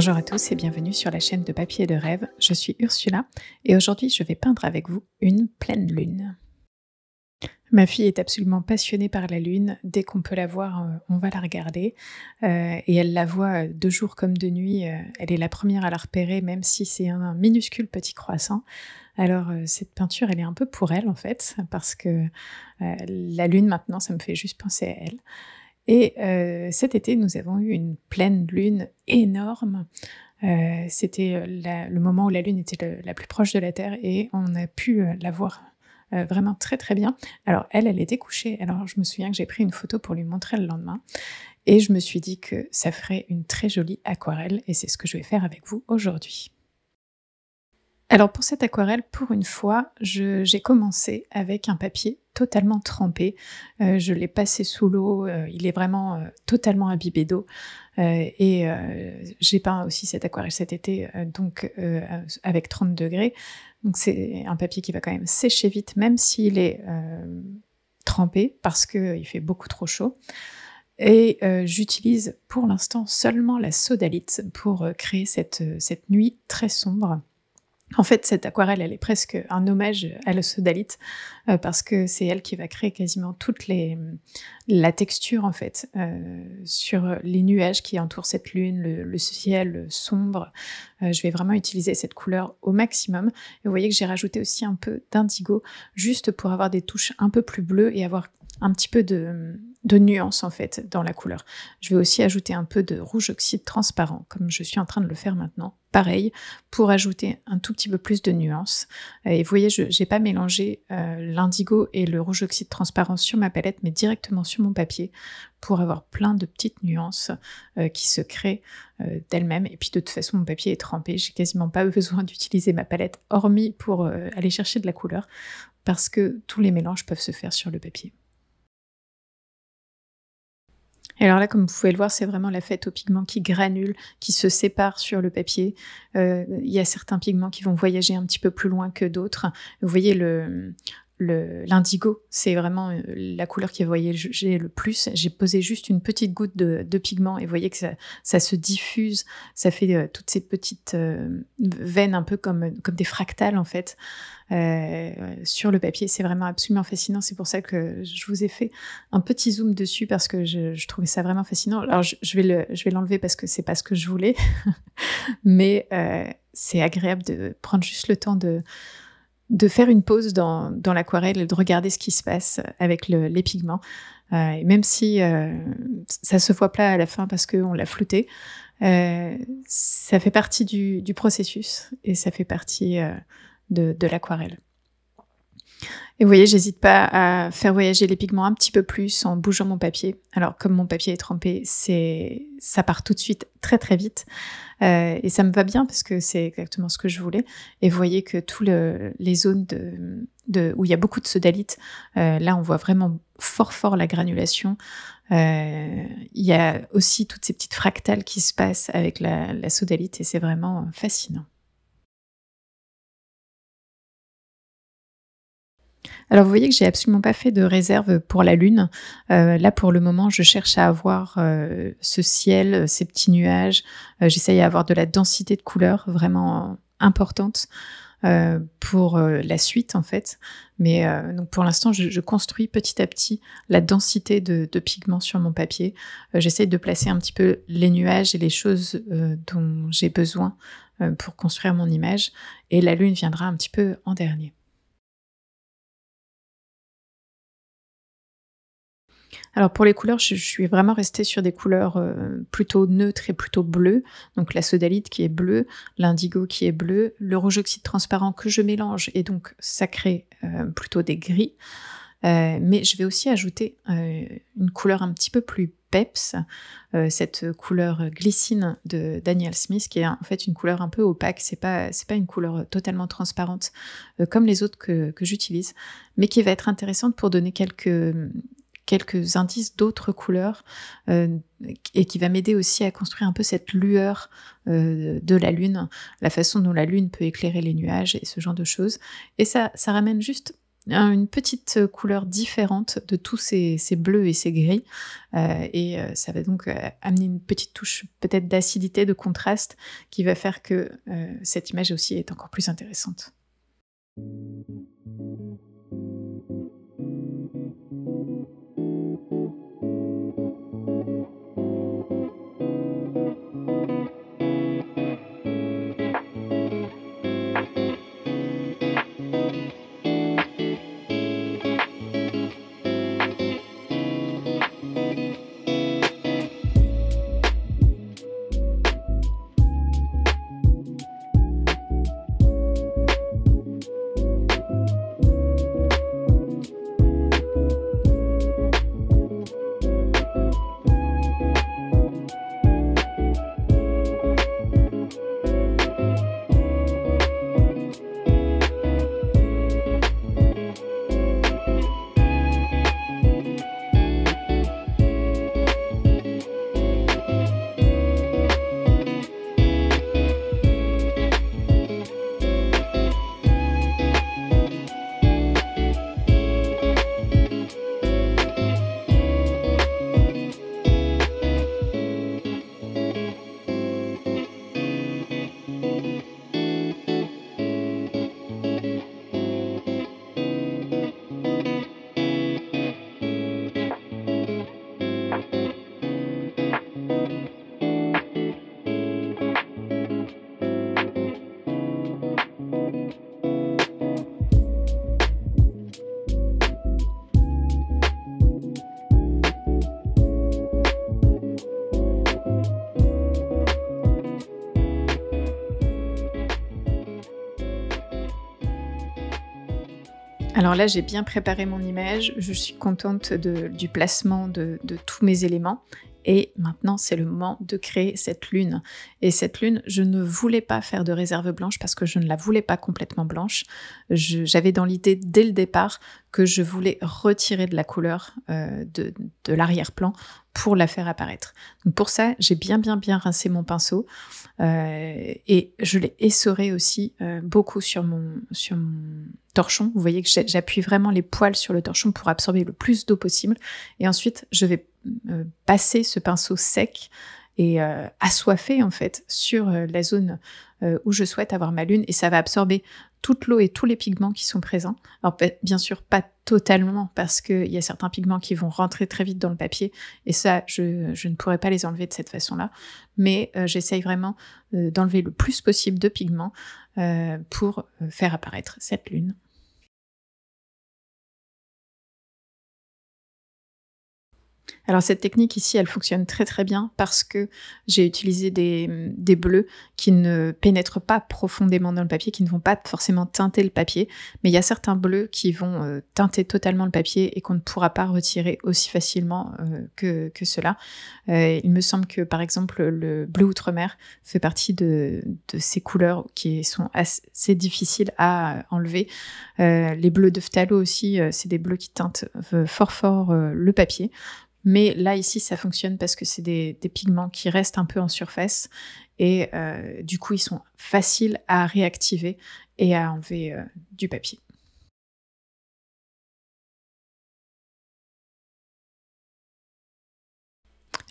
Bonjour à tous et bienvenue sur la chaîne de Papier de Rêve. Je suis Ursula et aujourd'hui je vais peindre avec vous une pleine lune. Ma fille est absolument passionnée par la lune. Dès qu'on peut la voir, euh, on va la regarder. Euh, et elle la voit euh, de jour comme de nuit. Elle est la première à la repérer, même si c'est un minuscule petit croissant. Alors cette peinture, elle est un peu pour elle en fait, parce que la lune maintenant, ça me fait juste penser à elle. Et euh, cet été, nous avons eu une pleine lune énorme. Euh, c'était euh, le moment où la lune était la plus proche de la Terre et on a pu la voir vraiment très très bien. Alors elle, elle était couchée. Alors je me souviens que j'ai pris une photo pour lui montrer le lendemain et je me suis dit que ça ferait une très jolie aquarelle et c'est ce que je vais faire avec vous aujourd'hui. Alors pour cette aquarelle, pour une fois, j'ai commencé avec un papier totalement trempé. Euh, je l'ai passé sous l'eau, euh, il est vraiment euh, totalement imbibé d'eau. et j'ai peint aussi cette aquarelle cet été, donc avec 30 degrés. Donc c'est un papier qui va quand même sécher vite, même s'il est trempé, parce qu'il fait beaucoup trop chaud. Et j'utilise pour l'instant seulement la sodalite pour créer cette, cette, nuit très sombre. En fait, cette aquarelle, elle est presque un hommage à la sodalite euh, parce que c'est elle qui va créer quasiment toute la texture, en fait, euh, sur les nuages qui entourent cette lune, le, ciel sombre. Euh, je vais vraiment utiliser cette couleur au maximum. Et vous voyez que j'ai rajouté aussi un peu d'indigo, juste pour avoir des touches un peu plus bleues et avoir un petit peu de, de nuances en fait dans la couleur. Je vais aussi ajouter un peu de rouge oxyde transparent comme je suis en train de le faire maintenant. Pareil pour ajouter un tout petit peu plus de nuances. Et vous voyez, je n'ai pas mélangé euh, l'indigo et le rouge oxyde transparent sur ma palette mais directement sur mon papier pour avoir plein de petites nuances euh, qui se créent euh, d'elles-mêmes. Et puis de toute façon, mon papier est trempé. J'ai quasiment pas besoin d'utiliser ma palette hormis pour aller chercher de la couleur parce que tous les mélanges peuvent se faire sur le papier. Et alors là, comme vous pouvez le voir, c'est vraiment la fête aux pigments qui granulent, qui se séparent sur le papier. Euh, il y a certains pigments qui vont voyager un petit peu plus loin que d'autres. Vous voyez le, l'indigo, c'est vraiment euh, la couleur qui est j'ai le plus. J'ai posé juste une petite goutte de, pigment et vous voyez que ça, se diffuse, ça fait euh, toutes ces petites euh, veines un peu comme, des fractales en fait sur le papier. C'est vraiment absolument fascinant. C'est pour ça que je vous ai fait un petit zoom dessus parce que je, trouvais ça vraiment fascinant. Alors je, je vais l'enlever parce que c'est pas ce que je voulais, mais c'est agréable de prendre juste le temps de de faire une pause dans, l'aquarelle et de regarder ce qui se passe avec les pigments. Euh, et même si euh, ça se voit plat à la fin parce qu'on l'a flouté, euh, ça fait partie du, processus et ça fait partie de, de l'aquarelle. Et vous voyez, j'hésite pas à faire voyager les pigments un petit peu plus en bougeant mon papier. Alors, comme mon papier est trempé, c'est ça part tout de suite très très vite. Euh, et ça me va bien parce que c'est exactement ce que je voulais. Et vous voyez que toutes les zones où il y a beaucoup de sodalite, euh, là on voit vraiment fort fort la granulation. Euh, il y a aussi toutes ces petites fractales qui se passent avec la sodalite et c'est vraiment fascinant. Alors vous voyez que j'ai absolument pas fait de réserve pour la Lune. Euh, là pour le moment, je cherche à avoir euh, ce ciel, euh, ces petits nuages. J'essaye à avoir de la densité de couleurs vraiment importante pour la suite en fait. Mais donc pour l'instant, je, construis petit à petit la densité de, de pigments sur mon papier. J'essaye de placer un petit peu les nuages et les choses dont j'ai besoin pour construire mon image. Et la Lune viendra un petit peu en dernier. Alors pour les couleurs, je, suis vraiment restée sur des couleurs euh, plutôt neutres et plutôt bleues. Donc la sodalite qui est bleue, l'indigo qui est bleu, le rouge oxyde transparent que je mélange et donc ça crée euh, plutôt des gris. Euh, mais je vais aussi ajouter une couleur un petit peu plus peps, cette couleur glycine de Daniel Smith qui est en fait une couleur un peu opaque, c'est pas c'est pas une couleur totalement transparente comme les autres que j'utilise, mais qui va être intéressante pour donner quelques quelques indices d'autres couleurs euh, et qui va m'aider aussi à construire un peu cette lueur euh, de la lune, la façon dont la lune peut éclairer les nuages et ce genre de choses. Et ça, ça ramène juste une petite couleur différente de tous ces, bleus et ces gris. Euh, et ça va donc amener une petite touche peut-être d'acidité, de contraste, qui va faire que cette image aussi est encore plus intéressante. Alors là, j'ai bien préparé mon image, je suis contente du placement de, tous mes éléments. Et maintenant, c'est le moment de créer cette lune. Et cette lune, je ne voulais pas faire de réserve blanche parce que je ne la voulais pas complètement blanche. J'avais dans l'idée dès le départ que je voulais retirer de la couleur euh, de l'arrière-plan pour la faire apparaître. pour ça, j'ai bien bien bien rincé mon pinceau euh, et je l'ai essoré aussi euh, beaucoup sur mon sur mon torchon. Vous voyez que j'appuie vraiment les poils sur le torchon pour absorber le plus d'eau possible. Et ensuite, je vais euh, passer ce pinceau sec et assoiffé en fait sur la zone euh, où je souhaite avoir ma lune et ça va absorber toute l'eau et tous les pigments qui sont présents. Alors bien sûr pas totalement parce qu'il y a certains pigments qui vont rentrer très vite dans le papier et ça je, ne pourrais pas les enlever de cette façon-là. Mais euh, j'essaye vraiment euh, d'enlever le plus possible de pigments pour faire apparaître cette lune. Alors cette technique ici, elle fonctionne très très bien parce que j'ai utilisé des, bleus qui ne pénètrent pas profondément dans le papier, qui ne vont pas forcément teinter le papier, mais il y a certains bleus qui vont euh, teinter totalement le papier et qu'on ne pourra pas retirer aussi facilement euh, que, que, cela. Euh, il me semble que par exemple le bleu outre-mer fait partie de, de, ces couleurs qui sont assez difficiles à enlever. les bleus de phtalo aussi, c'est des bleus qui teintent fort fort le papier. Mais là, ici, ça fonctionne parce que c'est des, pigments qui restent un peu en surface et euh, du coup, ils sont faciles à réactiver et à enlever euh, du papier.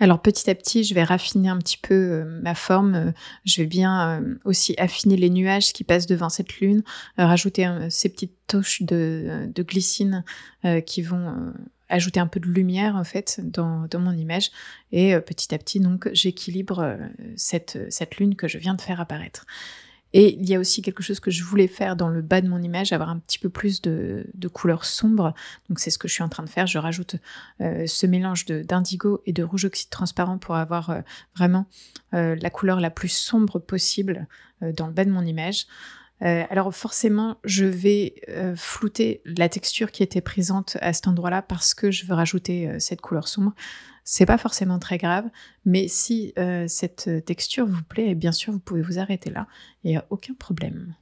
Alors petit à petit, je vais raffiner un petit peu euh, ma forme. je vais bien aussi affiner les nuages qui passent devant cette lune, rajouter ces petites touches de glycine qui vont ajouter un peu de lumière en fait dans, mon image et euh, petit à petit donc j'équilibre euh, cette, euh, cette lune que je viens de faire apparaître. Et il y a aussi quelque chose que je voulais faire dans le bas de mon image, avoir un petit peu plus de, de couleur sombre. Donc c'est ce que je suis en train de faire. Je rajoute ce mélange d'indigo et de rouge oxyde transparent pour avoir vraiment la couleur la plus sombre possible dans le bas de mon image. Euh, alors forcément, je vais euh, flouter la texture qui était présente à cet endroit-là parce que je veux rajouter euh, cette couleur sombre. C'est pas forcément très grave, mais si cette texture vous plaît, eh bien sûr, vous pouvez vous arrêter là. Il n'y a aucun problème.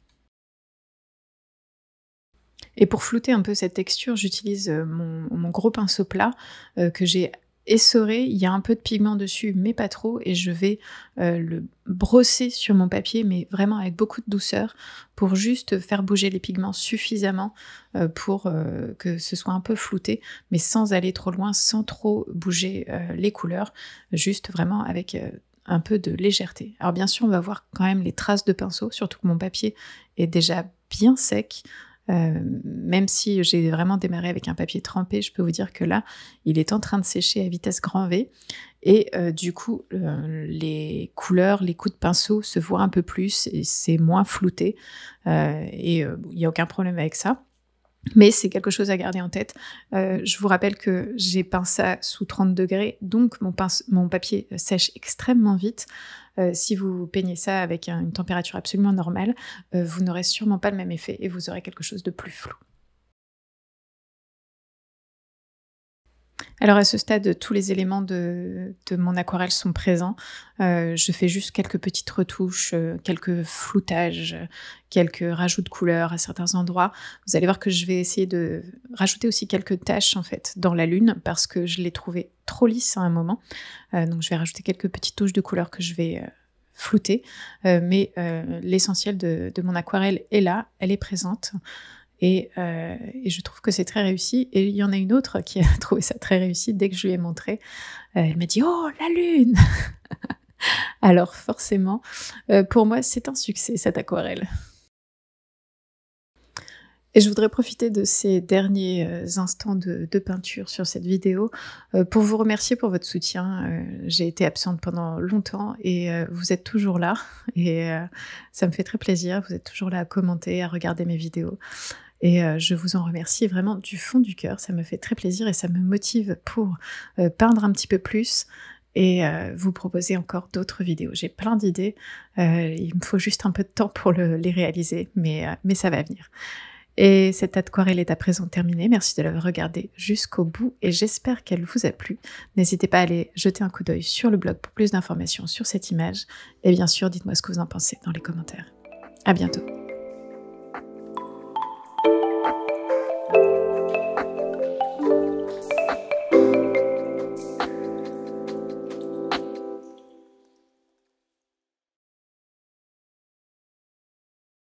Et pour flouter un peu cette texture, j'utilise mon, mon, gros pinceau plat que j'ai essoré, il y a un peu de pigment dessus, mais pas trop, et je vais euh, le brosser sur mon papier, mais vraiment avec beaucoup de douceur, pour juste faire bouger les pigments suffisamment euh, pour euh, que ce soit un peu flouté, mais sans aller trop loin, sans trop bouger les couleurs, juste vraiment avec un peu de légèreté. Alors bien sûr, on va voir quand même les traces de pinceau, surtout que mon papier est déjà bien sec. Euh, même si j'ai vraiment démarré avec un papier trempé, je peux vous dire que là, il est en train de sécher à vitesse grand V. Et euh, du coup, euh, les couleurs, les coups de pinceau se voient un peu plus et c'est moins flouté. et il n'y a aucun problème avec ça. Mais c'est quelque chose à garder en tête. Euh, je vous rappelle que j'ai peint ça sous 30 degrés, donc mon, papier euh, sèche extrêmement vite. Euh, si vous peignez ça avec une température absolument normale, vous n'aurez sûrement pas le même effet et vous aurez quelque chose de plus flou. Alors à ce stade, tous les éléments de, mon aquarelle sont présents. Euh, je fais juste quelques petites retouches, euh, quelques floutages, quelques rajouts de couleurs à certains endroits. Vous allez voir que je vais essayer de rajouter aussi quelques taches en fait dans la lune parce que je l'ai trouvé trop lisse à un moment. Euh, donc je vais rajouter quelques petites touches de couleurs que je vais flouter, mais l'essentiel de, mon aquarelle est là, elle est présente. Euh, et, je trouve que c'est très réussi. Et il y en a une autre qui a trouvé ça très réussi dès que je lui ai montré. Euh, elle m'a dit Oh, la lune Alors forcément, euh, pour moi, c'est un succès cette aquarelle. Et je voudrais profiter de ces derniers instants de, peinture sur cette vidéo pour vous remercier pour votre soutien. J'ai été absente pendant longtemps et vous êtes toujours là. Et ça me fait très plaisir. Vous êtes toujours là à commenter, à regarder mes vidéos. Et euh, je vous en remercie vraiment du fond du cœur. Ça me fait très plaisir et ça me motive pour euh, peindre un petit peu plus et euh, vous proposer encore d'autres vidéos. J'ai plein d'idées, il me faut juste un peu de temps pour les réaliser, mais, mais ça va venir. Et cette aquarelle est à présent terminée, merci de l'avoir regardée jusqu'au bout et j'espère qu'elle vous a plu. N'hésitez pas à aller jeter un coup d'œil sur le blog pour plus d'informations sur cette image et bien sûr dites-moi ce que vous en pensez dans les commentaires. À bientôt